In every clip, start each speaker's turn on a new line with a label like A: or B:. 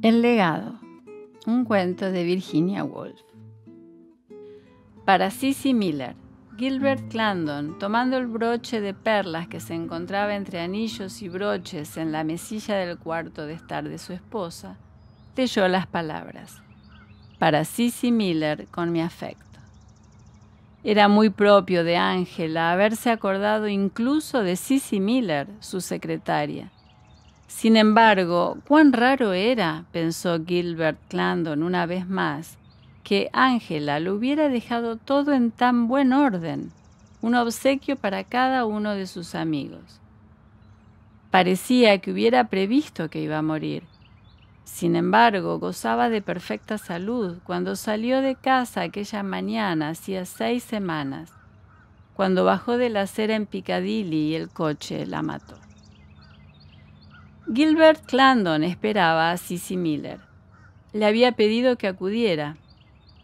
A: El legado, un cuento de Virginia Woolf. Para Sissy Miller, Gilbert Clandon, tomando el broche de perlas que se encontraba entre anillos y broches en la mesilla del cuarto de estar de su esposa, leyó las palabras. Para Sissy Miller, con mi afecto. Era muy propio de Ángela haberse acordado incluso de Sissy Miller, su secretaria sin embargo, cuán raro era, pensó Gilbert Clandon una vez más, que Ángela lo hubiera dejado todo en tan buen orden, un obsequio para cada uno de sus amigos. Parecía que hubiera previsto que iba a morir. Sin embargo, gozaba de perfecta salud cuando salió de casa aquella mañana hacía seis semanas, cuando bajó de la acera en Piccadilly y el coche la mató. Gilbert Clandon esperaba a Sissy Miller. Le había pedido que acudiera.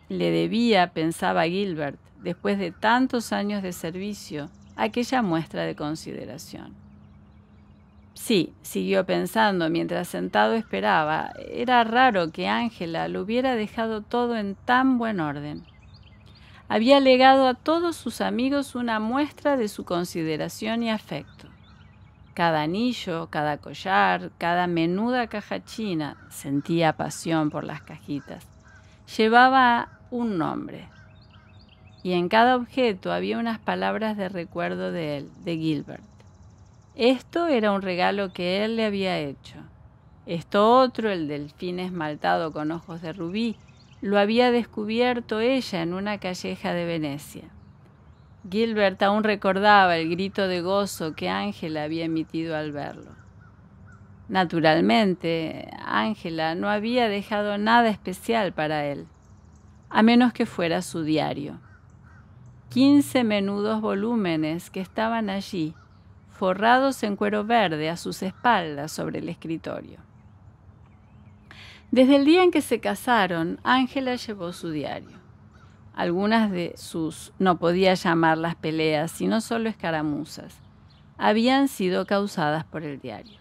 A: Le debía, pensaba Gilbert, después de tantos años de servicio, aquella muestra de consideración. Sí, siguió pensando mientras sentado esperaba. Era raro que Ángela lo hubiera dejado todo en tan buen orden. Había legado a todos sus amigos una muestra de su consideración y afecto. Cada anillo, cada collar, cada menuda caja china sentía pasión por las cajitas. Llevaba un nombre. Y en cada objeto había unas palabras de recuerdo de él, de Gilbert. Esto era un regalo que él le había hecho. Esto otro, el delfín esmaltado con ojos de rubí, lo había descubierto ella en una calleja de Venecia. Gilbert aún recordaba el grito de gozo que Ángela había emitido al verlo. Naturalmente, Ángela no había dejado nada especial para él, a menos que fuera su diario. Quince menudos volúmenes que estaban allí, forrados en cuero verde a sus espaldas sobre el escritorio. Desde el día en que se casaron, Ángela llevó su diario algunas de sus, no podía llamarlas peleas, sino solo escaramuzas, habían sido causadas por el diario.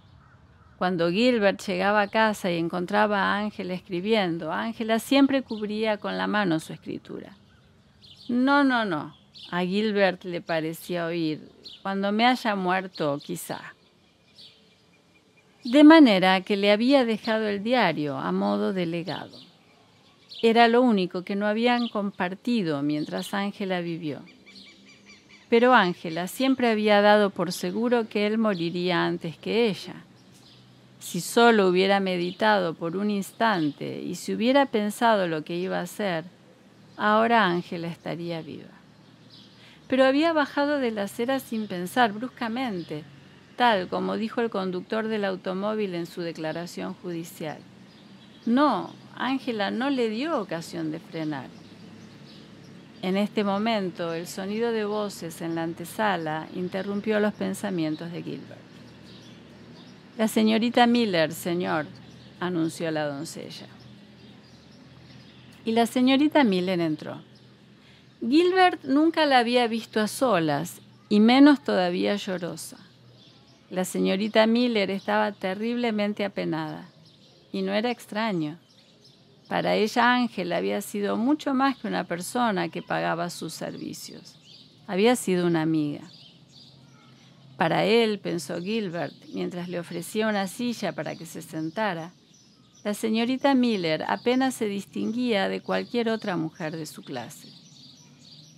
A: Cuando Gilbert llegaba a casa y encontraba a Ángela escribiendo, Ángela siempre cubría con la mano su escritura. No, no, no, a Gilbert le parecía oír, cuando me haya muerto, quizá. De manera que le había dejado el diario a modo de legado. Era lo único que no habían compartido mientras Ángela vivió. Pero Ángela siempre había dado por seguro que él moriría antes que ella. Si solo hubiera meditado por un instante y si hubiera pensado lo que iba a hacer, ahora Ángela estaría viva. Pero había bajado de la acera sin pensar bruscamente, tal como dijo el conductor del automóvil en su declaración judicial. No, Ángela no le dio ocasión de frenar. En este momento, el sonido de voces en la antesala interrumpió los pensamientos de Gilbert. La señorita Miller, señor, anunció la doncella. Y la señorita Miller entró. Gilbert nunca la había visto a solas, y menos todavía llorosa. La señorita Miller estaba terriblemente apenada, y no era extraño. Para ella Ángel había sido mucho más que una persona que pagaba sus servicios. Había sido una amiga. Para él, pensó Gilbert, mientras le ofrecía una silla para que se sentara, la señorita Miller apenas se distinguía de cualquier otra mujer de su clase.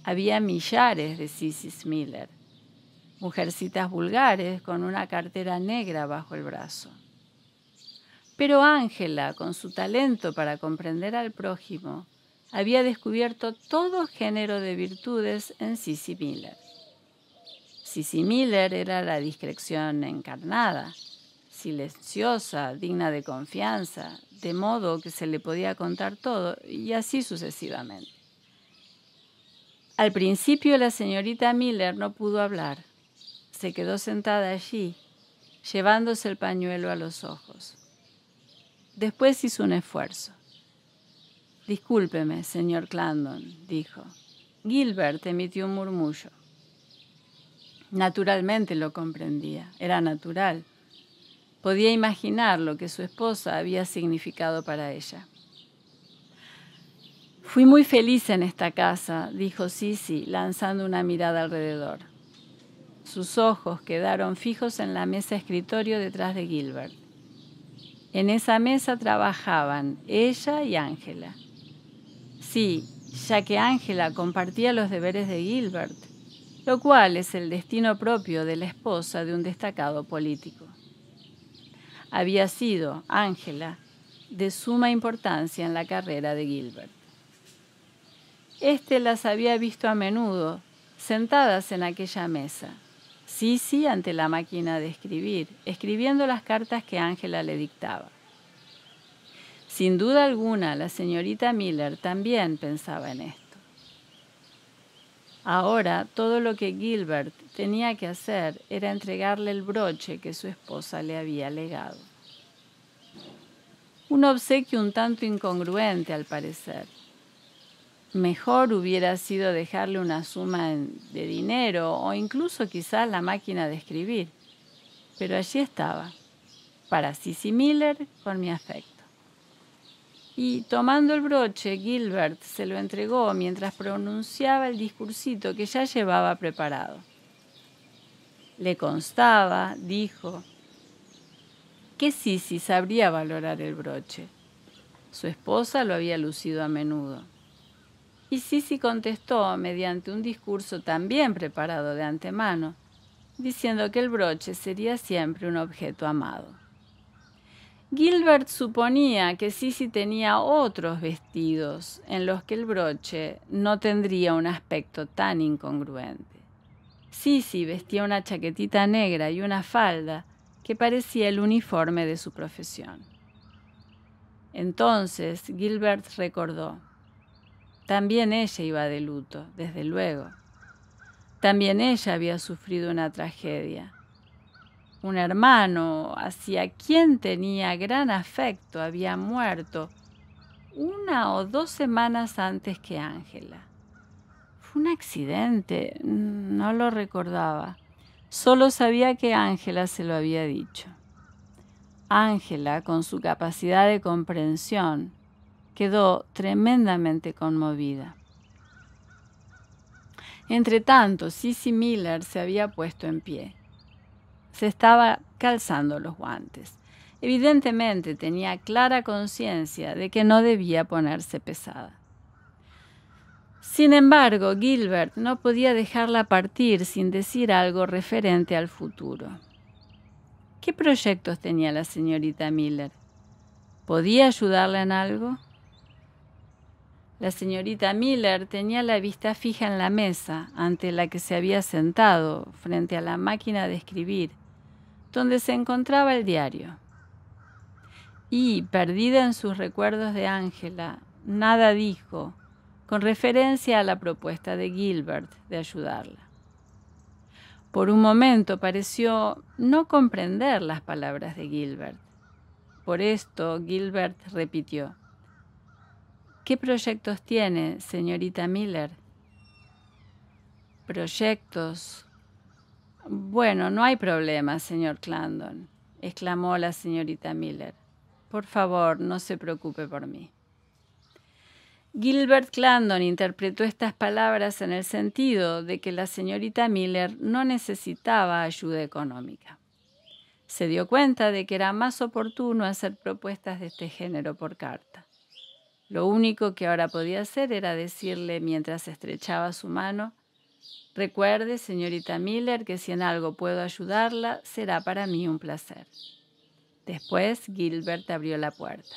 A: Había millares de Sissis Miller, mujercitas vulgares con una cartera negra bajo el brazo. Pero Ángela, con su talento para comprender al prójimo, había descubierto todo género de virtudes en Sissy Miller. Sissy Miller era la discreción encarnada, silenciosa, digna de confianza, de modo que se le podía contar todo y así sucesivamente. Al principio la señorita Miller no pudo hablar. Se quedó sentada allí, llevándose el pañuelo a los ojos. Después hizo un esfuerzo. Discúlpeme, señor Clandon, dijo. Gilbert emitió un murmullo. Naturalmente lo comprendía, era natural. Podía imaginar lo que su esposa había significado para ella. Fui muy feliz en esta casa, dijo Sisi, lanzando una mirada alrededor. Sus ojos quedaron fijos en la mesa escritorio detrás de Gilbert. En esa mesa trabajaban ella y Ángela. Sí, ya que Ángela compartía los deberes de Gilbert, lo cual es el destino propio de la esposa de un destacado político. Había sido Ángela de suma importancia en la carrera de Gilbert. Este las había visto a menudo sentadas en aquella mesa sí, ante la máquina de escribir, escribiendo las cartas que Ángela le dictaba. Sin duda alguna, la señorita Miller también pensaba en esto. Ahora todo lo que Gilbert tenía que hacer era entregarle el broche que su esposa le había legado. Un obsequio un tanto incongruente al parecer, mejor hubiera sido dejarle una suma de dinero o incluso quizás la máquina de escribir. Pero allí estaba, para Sissy Miller con mi afecto. Y tomando el broche, Gilbert se lo entregó mientras pronunciaba el discursito que ya llevaba preparado. Le constaba, dijo, que Sissy sabría valorar el broche. Su esposa lo había lucido a menudo. Y Sisi contestó mediante un discurso también preparado de antemano, diciendo que el broche sería siempre un objeto amado. Gilbert suponía que Sisi tenía otros vestidos en los que el broche no tendría un aspecto tan incongruente. Sisi vestía una chaquetita negra y una falda que parecía el uniforme de su profesión. Entonces Gilbert recordó, también ella iba de luto, desde luego. También ella había sufrido una tragedia. Un hermano hacia quien tenía gran afecto había muerto una o dos semanas antes que Ángela. Fue un accidente, mm, no lo recordaba. Solo sabía que Ángela se lo había dicho. Ángela, con su capacidad de comprensión, quedó tremendamente conmovida. Entretanto, Sissy Miller se había puesto en pie. Se estaba calzando los guantes. Evidentemente tenía clara conciencia de que no debía ponerse pesada. Sin embargo, Gilbert no podía dejarla partir sin decir algo referente al futuro. ¿Qué proyectos tenía la señorita Miller? ¿Podía ayudarla en algo? La señorita Miller tenía la vista fija en la mesa ante la que se había sentado, frente a la máquina de escribir, donde se encontraba el diario. Y, perdida en sus recuerdos de Ángela, nada dijo con referencia a la propuesta de Gilbert de ayudarla. Por un momento pareció no comprender las palabras de Gilbert. Por esto Gilbert repitió, ¿Qué proyectos tiene, señorita Miller? Proyectos. Bueno, no hay problema, señor Clandon, exclamó la señorita Miller. Por favor, no se preocupe por mí. Gilbert Clandon interpretó estas palabras en el sentido de que la señorita Miller no necesitaba ayuda económica. Se dio cuenta de que era más oportuno hacer propuestas de este género por carta. Lo único que ahora podía hacer era decirle mientras estrechaba su mano, Recuerde, señorita Miller, que si en algo puedo ayudarla, será para mí un placer. Después, Gilbert abrió la puerta.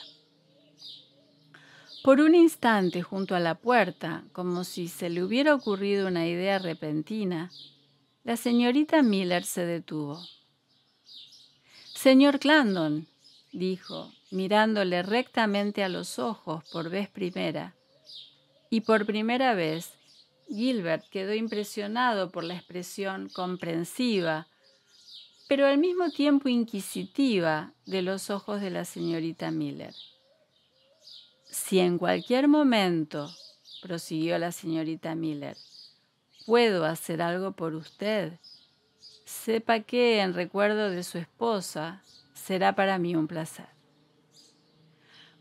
A: Por un instante, junto a la puerta, como si se le hubiera ocurrido una idea repentina, la señorita Miller se detuvo. Señor Clandon, dijo, mirándole rectamente a los ojos por vez primera. Y por primera vez, Gilbert quedó impresionado por la expresión comprensiva, pero al mismo tiempo inquisitiva de los ojos de la señorita Miller. Si en cualquier momento, prosiguió la señorita Miller, puedo hacer algo por usted, sepa que, en recuerdo de su esposa, Será para mí un placer.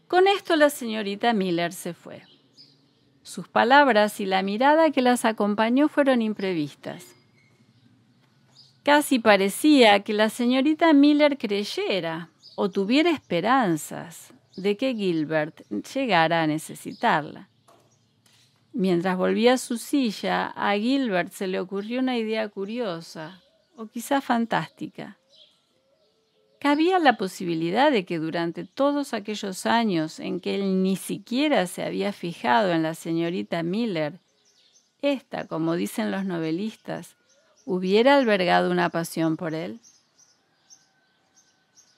A: Con esto la señorita Miller se fue. Sus palabras y la mirada que las acompañó fueron imprevistas. Casi parecía que la señorita Miller creyera o tuviera esperanzas de que Gilbert llegara a necesitarla. Mientras volvía a su silla, a Gilbert se le ocurrió una idea curiosa, o quizá fantástica cabía la posibilidad de que durante todos aquellos años en que él ni siquiera se había fijado en la señorita Miller, ésta, como dicen los novelistas, hubiera albergado una pasión por él?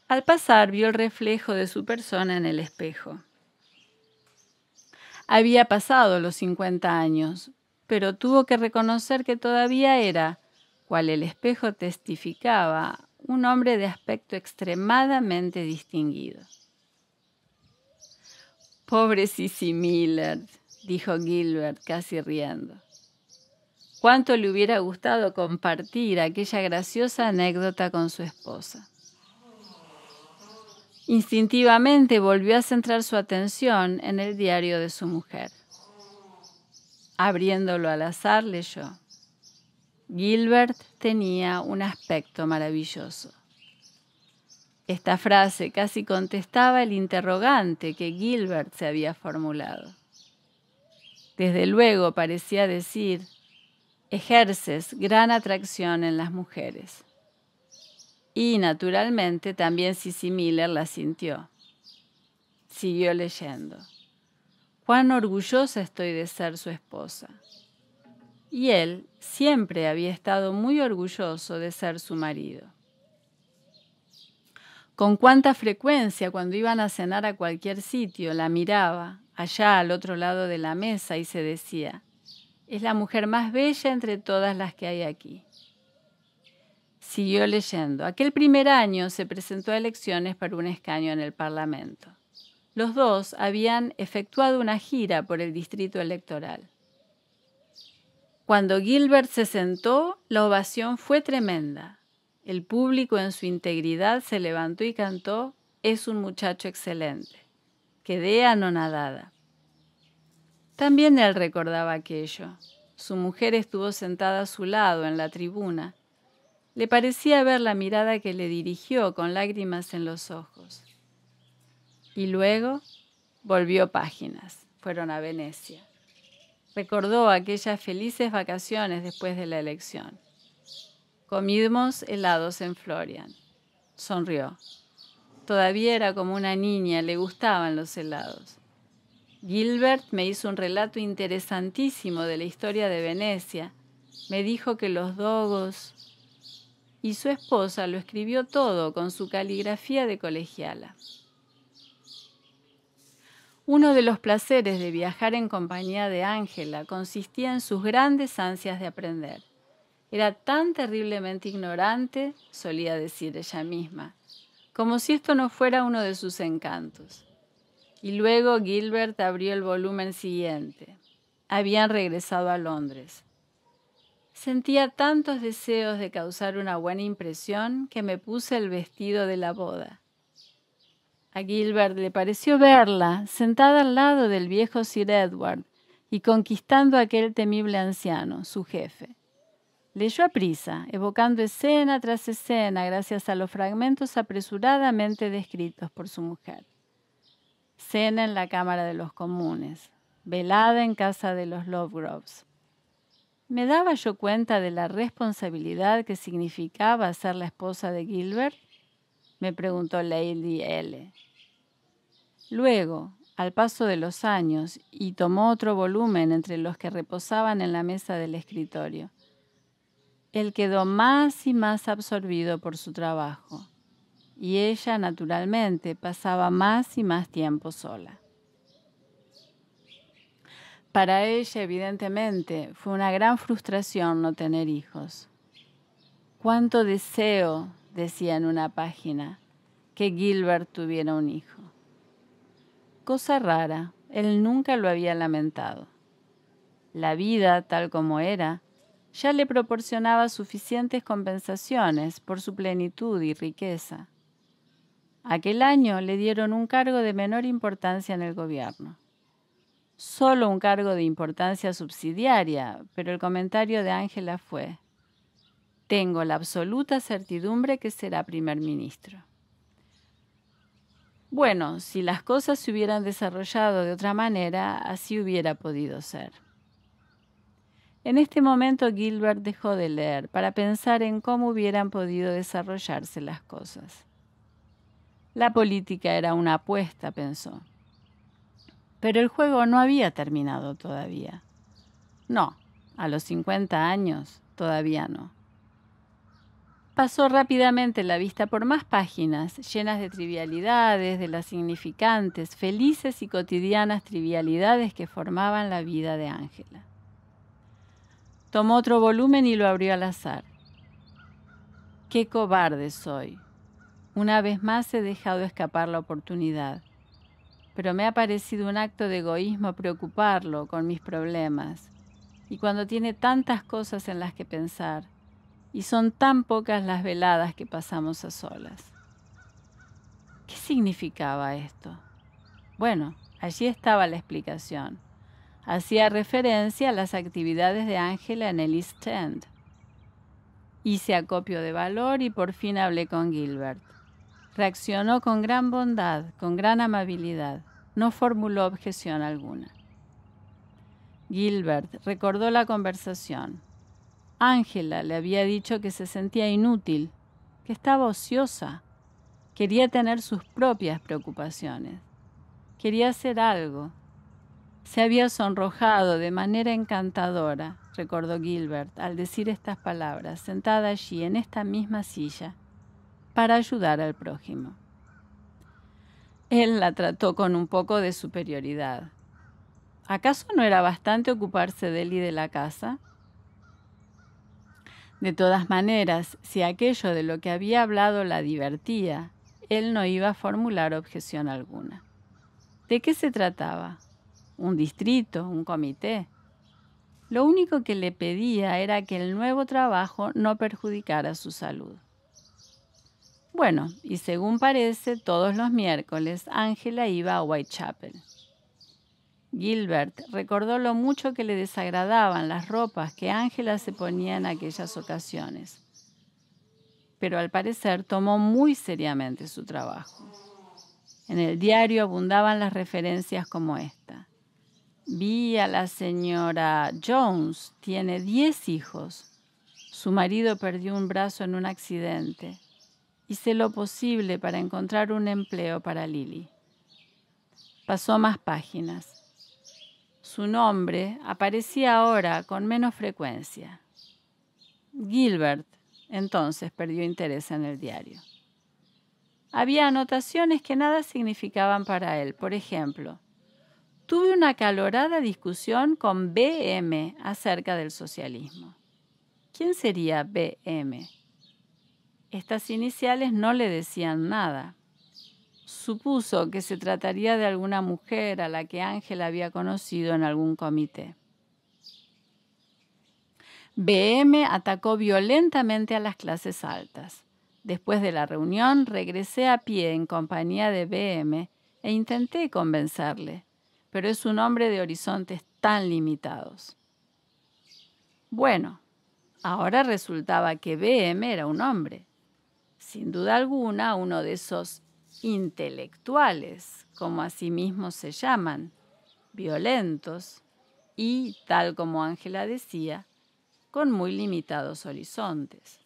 A: Al pasar vio el reflejo de su persona en el espejo. Había pasado los 50 años, pero tuvo que reconocer que todavía era, cual el espejo testificaba, un hombre de aspecto extremadamente distinguido. Pobre Sissy Miller, dijo Gilbert casi riendo. Cuánto le hubiera gustado compartir aquella graciosa anécdota con su esposa. Instintivamente volvió a centrar su atención en el diario de su mujer. Abriéndolo al azar, leyó. Gilbert tenía un aspecto maravilloso. Esta frase casi contestaba el interrogante que Gilbert se había formulado. Desde luego parecía decir, ejerces gran atracción en las mujeres. Y naturalmente también Sissy Miller la sintió. Siguió leyendo. Cuán orgullosa estoy de ser su esposa y él siempre había estado muy orgulloso de ser su marido. Con cuánta frecuencia cuando iban a cenar a cualquier sitio la miraba allá al otro lado de la mesa y se decía, es la mujer más bella entre todas las que hay aquí. Siguió leyendo. Aquel primer año se presentó a elecciones para un escaño en el Parlamento. Los dos habían efectuado una gira por el distrito electoral. Cuando Gilbert se sentó, la ovación fue tremenda. El público en su integridad se levantó y cantó, es un muchacho excelente. Quedé anonadada. También él recordaba aquello. Su mujer estuvo sentada a su lado en la tribuna. Le parecía ver la mirada que le dirigió con lágrimas en los ojos. Y luego volvió páginas. Fueron a Venecia recordó aquellas felices vacaciones después de la elección. Comimos helados en Florian. Sonrió. Todavía era como una niña, le gustaban los helados. Gilbert me hizo un relato interesantísimo de la historia de Venecia. Me dijo que los dogos... Y su esposa lo escribió todo con su caligrafía de colegiala. Uno de los placeres de viajar en compañía de Ángela consistía en sus grandes ansias de aprender. Era tan terriblemente ignorante, solía decir ella misma, como si esto no fuera uno de sus encantos. Y luego Gilbert abrió el volumen siguiente. Habían regresado a Londres. Sentía tantos deseos de causar una buena impresión que me puse el vestido de la boda. A Gilbert le pareció verla sentada al lado del viejo Sir Edward y conquistando a aquel temible anciano, su jefe. Leyó a prisa, evocando escena tras escena gracias a los fragmentos apresuradamente descritos por su mujer. Cena en la Cámara de los Comunes, velada en casa de los Lovegroves. ¿Me daba yo cuenta de la responsabilidad que significaba ser la esposa de Gilbert? me preguntó Lady L. Luego, al paso de los años, y tomó otro volumen entre los que reposaban en la mesa del escritorio. Él quedó más y más absorbido por su trabajo, y ella, naturalmente, pasaba más y más tiempo sola. Para ella, evidentemente, fue una gran frustración no tener hijos. Cuánto deseo decía en una página, que Gilbert tuviera un hijo. Cosa rara, él nunca lo había lamentado. La vida, tal como era, ya le proporcionaba suficientes compensaciones por su plenitud y riqueza. Aquel año le dieron un cargo de menor importancia en el gobierno. Solo un cargo de importancia subsidiaria, pero el comentario de Ángela fue, tengo la absoluta certidumbre que será primer ministro. Bueno, si las cosas se hubieran desarrollado de otra manera, así hubiera podido ser. En este momento Gilbert dejó de leer para pensar en cómo hubieran podido desarrollarse las cosas. La política era una apuesta, pensó. Pero el juego no había terminado todavía. No, a los 50 años todavía no. Pasó rápidamente la vista por más páginas, llenas de trivialidades, de las significantes, felices y cotidianas trivialidades que formaban la vida de Ángela. Tomó otro volumen y lo abrió al azar. Qué cobarde soy. Una vez más he dejado escapar la oportunidad, pero me ha parecido un acto de egoísmo preocuparlo con mis problemas, y cuando tiene tantas cosas en las que pensar, y son tan pocas las veladas que pasamos a solas. ¿Qué significaba esto? Bueno, allí estaba la explicación. Hacía referencia a las actividades de Ángela en el East End. Hice acopio de valor y por fin hablé con Gilbert. Reaccionó con gran bondad, con gran amabilidad. No formuló objeción alguna. Gilbert recordó la conversación. Ángela le había dicho que se sentía inútil, que estaba ociosa, quería tener sus propias preocupaciones, quería hacer algo. Se había sonrojado de manera encantadora, recordó Gilbert, al decir estas palabras, sentada allí en esta misma silla, para ayudar al prójimo. Él la trató con un poco de superioridad. ¿Acaso no era bastante ocuparse de él y de la casa? De todas maneras, si aquello de lo que había hablado la divertía, él no iba a formular objeción alguna. ¿De qué se trataba? ¿Un distrito? ¿Un comité? Lo único que le pedía era que el nuevo trabajo no perjudicara su salud. Bueno, y según parece, todos los miércoles Ángela iba a Whitechapel. Gilbert recordó lo mucho que le desagradaban las ropas que Ángela se ponía en aquellas ocasiones, pero al parecer tomó muy seriamente su trabajo. En el diario abundaban las referencias como esta. Vi a la señora Jones, tiene 10 hijos. Su marido perdió un brazo en un accidente. Hice lo posible para encontrar un empleo para Lily. Pasó más páginas. Su nombre aparecía ahora con menos frecuencia. Gilbert entonces perdió interés en el diario. Había anotaciones que nada significaban para él. Por ejemplo, tuve una calorada discusión con BM acerca del socialismo. ¿Quién sería BM? Estas iniciales no le decían nada. Supuso que se trataría de alguna mujer a la que Ángel había conocido en algún comité. BM atacó violentamente a las clases altas. Después de la reunión regresé a pie en compañía de BM e intenté convencerle, pero es un hombre de horizontes tan limitados. Bueno, ahora resultaba que BM era un hombre, sin duda alguna uno de esos intelectuales, como a sí mismos se llaman, violentos y, tal como Ángela decía, con muy limitados horizontes.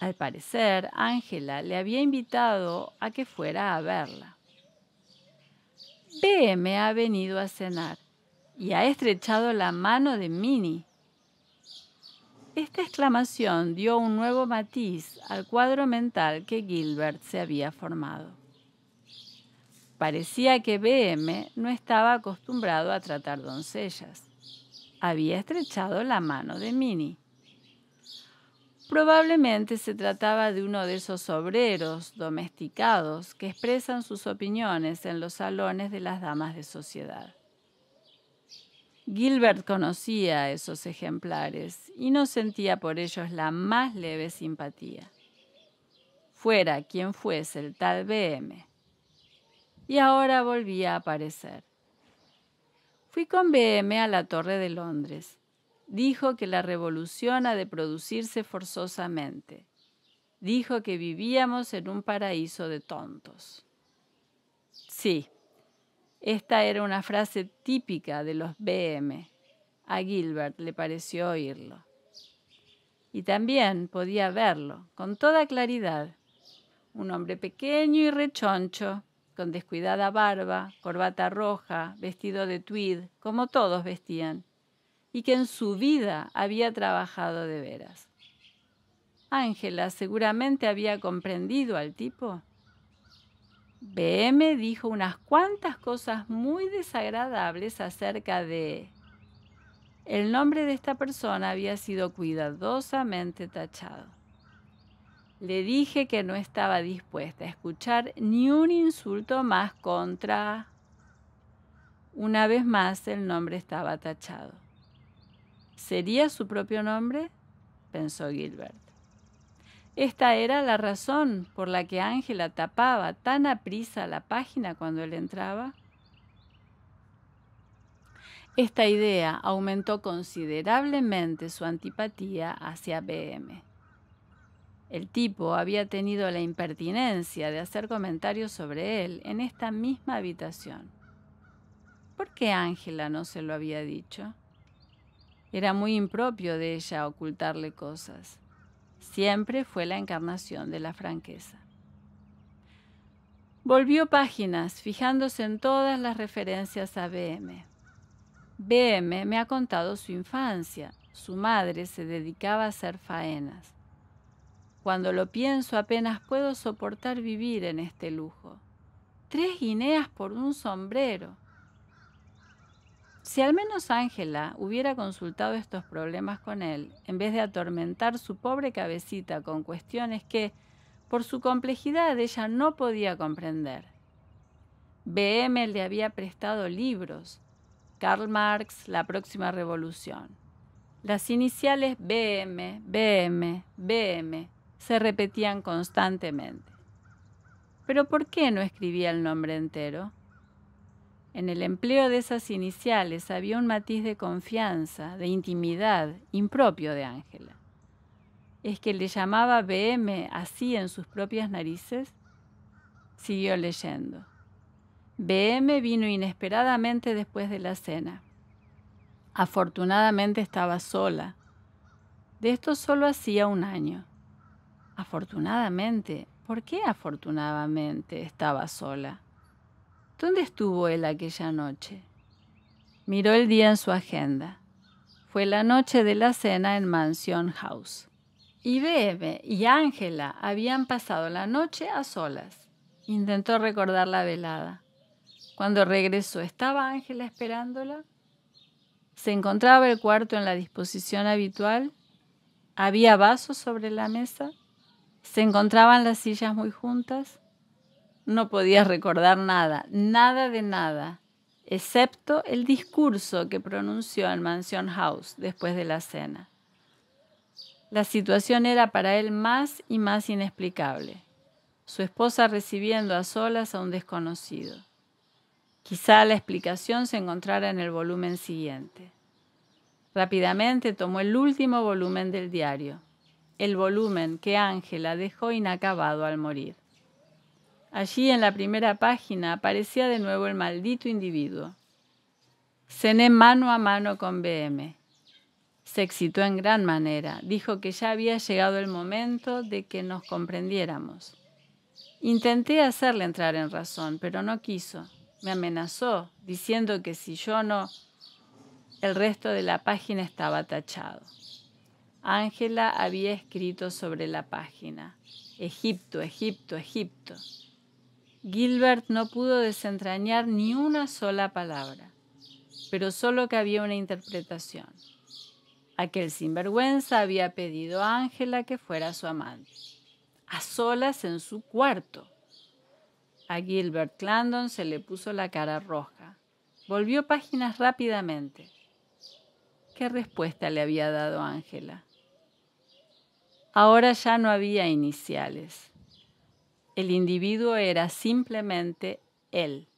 A: Al parecer, Ángela le había invitado a que fuera a verla. BM ha venido a cenar y ha estrechado la mano de Minnie, esta exclamación dio un nuevo matiz al cuadro mental que Gilbert se había formado. Parecía que BM no estaba acostumbrado a tratar doncellas. Había estrechado la mano de Minnie. Probablemente se trataba de uno de esos obreros domesticados que expresan sus opiniones en los salones de las damas de sociedad. Gilbert conocía a esos ejemplares y no sentía por ellos la más leve simpatía. Fuera quien fuese el tal BM. Y ahora volvía a aparecer. Fui con BM a la Torre de Londres. Dijo que la revolución ha de producirse forzosamente. Dijo que vivíamos en un paraíso de tontos. Sí, esta era una frase típica de los BM. A Gilbert le pareció oírlo. Y también podía verlo, con toda claridad. Un hombre pequeño y rechoncho, con descuidada barba, corbata roja, vestido de tweed, como todos vestían, y que en su vida había trabajado de veras. Ángela seguramente había comprendido al tipo BM dijo unas cuantas cosas muy desagradables acerca de... El nombre de esta persona había sido cuidadosamente tachado. Le dije que no estaba dispuesta a escuchar ni un insulto más contra... Una vez más el nombre estaba tachado. ¿Sería su propio nombre? pensó Gilbert. Esta era la razón por la que Ángela tapaba tan aprisa la página cuando él entraba. Esta idea aumentó considerablemente su antipatía hacia BM. El tipo había tenido la impertinencia de hacer comentarios sobre él en esta misma habitación. ¿Por qué Ángela no se lo había dicho? Era muy impropio de ella ocultarle cosas. Siempre fue la encarnación de la franqueza. Volvió páginas, fijándose en todas las referencias a BM. BM me ha contado su infancia. Su madre se dedicaba a hacer faenas. Cuando lo pienso apenas puedo soportar vivir en este lujo. Tres guineas por un sombrero. Si al menos Ángela hubiera consultado estos problemas con él, en vez de atormentar su pobre cabecita con cuestiones que, por su complejidad, ella no podía comprender. BM le había prestado libros, Karl Marx, La próxima revolución. Las iniciales BM, BM, BM se repetían constantemente. Pero ¿por qué no escribía el nombre entero? En el empleo de esas iniciales había un matiz de confianza, de intimidad, impropio de Ángela. ¿Es que le llamaba BM así en sus propias narices? Siguió leyendo. BM vino inesperadamente después de la cena. Afortunadamente estaba sola. De esto solo hacía un año. Afortunadamente, ¿por qué afortunadamente estaba sola? ¿Dónde estuvo él aquella noche? Miró el día en su agenda. Fue la noche de la cena en Mansion House. Y y Ángela habían pasado la noche a solas. Intentó recordar la velada. Cuando regresó, ¿estaba Ángela esperándola? ¿Se encontraba el cuarto en la disposición habitual? ¿Había vasos sobre la mesa? ¿Se encontraban las sillas muy juntas? No podía recordar nada, nada de nada, excepto el discurso que pronunció en Mansion House después de la cena. La situación era para él más y más inexplicable. Su esposa recibiendo a solas a un desconocido. Quizá la explicación se encontrara en el volumen siguiente. Rápidamente tomó el último volumen del diario, el volumen que Ángela dejó inacabado al morir. Allí en la primera página aparecía de nuevo el maldito individuo. Cené mano a mano con BM. Se excitó en gran manera. Dijo que ya había llegado el momento de que nos comprendiéramos. Intenté hacerle entrar en razón, pero no quiso. Me amenazó, diciendo que si yo no, el resto de la página estaba tachado. Ángela había escrito sobre la página, Egipto, Egipto, Egipto. Gilbert no pudo desentrañar ni una sola palabra, pero solo que había una interpretación. Aquel sinvergüenza había pedido a Ángela que fuera su amante, a solas en su cuarto. A Gilbert Clandon se le puso la cara roja. Volvió páginas rápidamente. ¿Qué respuesta le había dado Ángela? Ahora ya no había iniciales el individuo era simplemente él.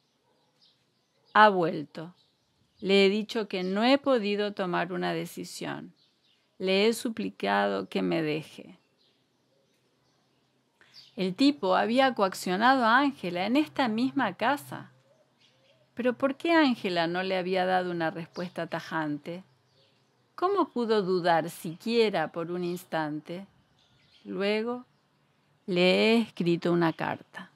A: Ha vuelto. Le he dicho que no he podido tomar una decisión. Le he suplicado que me deje. El tipo había coaccionado a Ángela en esta misma casa. Pero ¿por qué Ángela no le había dado una respuesta tajante? ¿Cómo pudo dudar siquiera por un instante? Luego le he escrito una carta.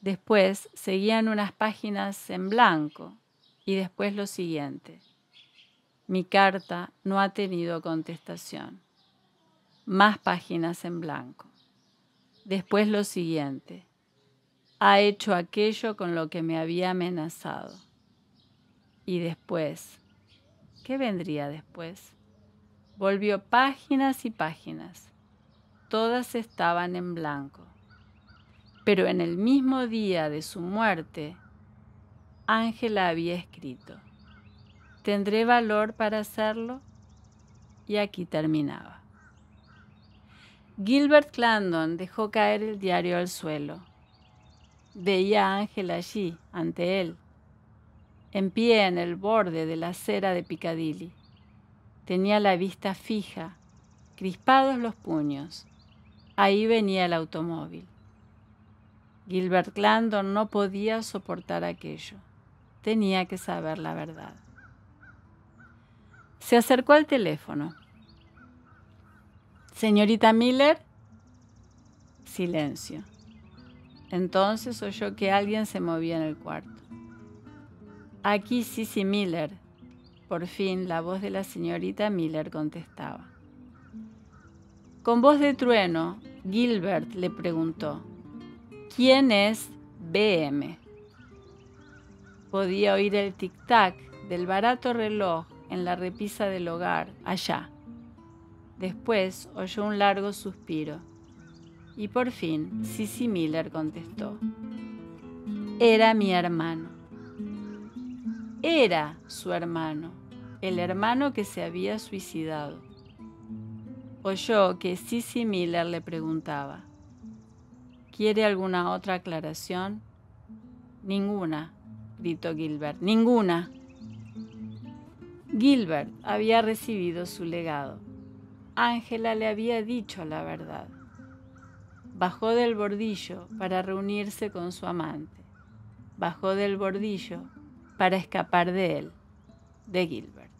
A: Después seguían unas páginas en blanco y después lo siguiente. Mi carta no ha tenido contestación. Más páginas en blanco. Después lo siguiente. Ha hecho aquello con lo que me había amenazado. Y después, ¿qué vendría después? Volvió páginas y páginas todas estaban en blanco. Pero en el mismo día de su muerte, Ángela había escrito, ¿tendré valor para hacerlo? Y aquí terminaba. Gilbert Clandon dejó caer el diario al suelo. Veía a Ángela allí, ante él, en pie en el borde de la acera de Piccadilly. Tenía la vista fija, crispados los puños, Ahí venía el automóvil. Gilbert Clandon no podía soportar aquello. Tenía que saber la verdad. Se acercó al teléfono. Señorita Miller, silencio. Entonces oyó que alguien se movía en el cuarto. Aquí Sissy Miller. Por fin la voz de la señorita Miller contestaba. Con voz de trueno, Gilbert le preguntó, ¿quién es BM? Podía oír el tic-tac del barato reloj en la repisa del hogar, allá. Después oyó un largo suspiro. Y por fin, Sissy Miller contestó. Era mi hermano. Era su hermano, el hermano que se había suicidado oyó que Sissy Miller le preguntaba, ¿quiere alguna otra aclaración? Ninguna, gritó Gilbert, ninguna. Gilbert había recibido su legado. Ángela le había dicho la verdad. Bajó del bordillo para reunirse con su amante. Bajó del bordillo para escapar de él, de Gilbert.